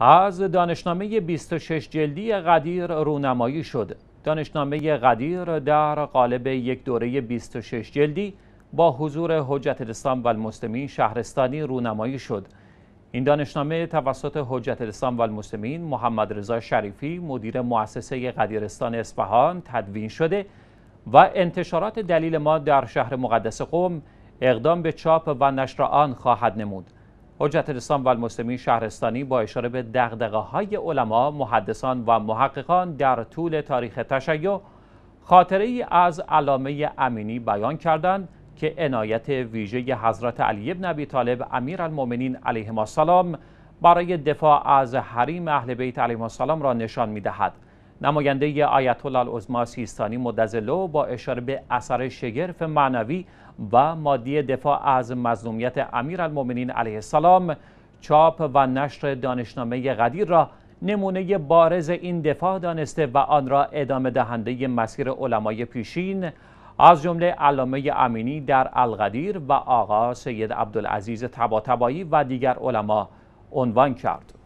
از دانشنامه 26 جلدی قدیر رونمایی شد. دانشنامه قدیر در قالب یک دوره 26 جلدی با حضور حجت الاسلام و شهرستانی رونمایی شد. این دانشنامه توسط حجت الاسلام و محمد رضا شریفی مدیر مؤسسه قدیرستان اصفهان تدوین شده و انتشارات دلیل ما در شهر مقدس قوم اقدام به چاپ و نشر آن خواهد نمود. حجت الاسلام و المسلمین شهرستانی با اشاره به دغدغه های علما، محدثان و محققان در طول تاریخ تشیع خاطره ای از علامه امینی بیان کردند که عنایت ویژه حضرت علی بن ابی طالب امیر المومنین علیه السلام برای دفاع از حریم اهل بیت علیه السلام را نشان می دهد. نماینده آیت الله العظما سیستانی مدزلو با اشاره به اثر شگرف معنوی و مادی دفاع از مظلومیت امیرالمؤمنین علیه السلام چاپ و نشر دانشنامه قدیر را نمونه بارز این دفاع دانسته و آن را ادامه دهنده مسیر علمای پیشین از جمله علامه امینی در القدیر و آقا سید عبدالعزیز تباتبایی و دیگر علما عنوان کرد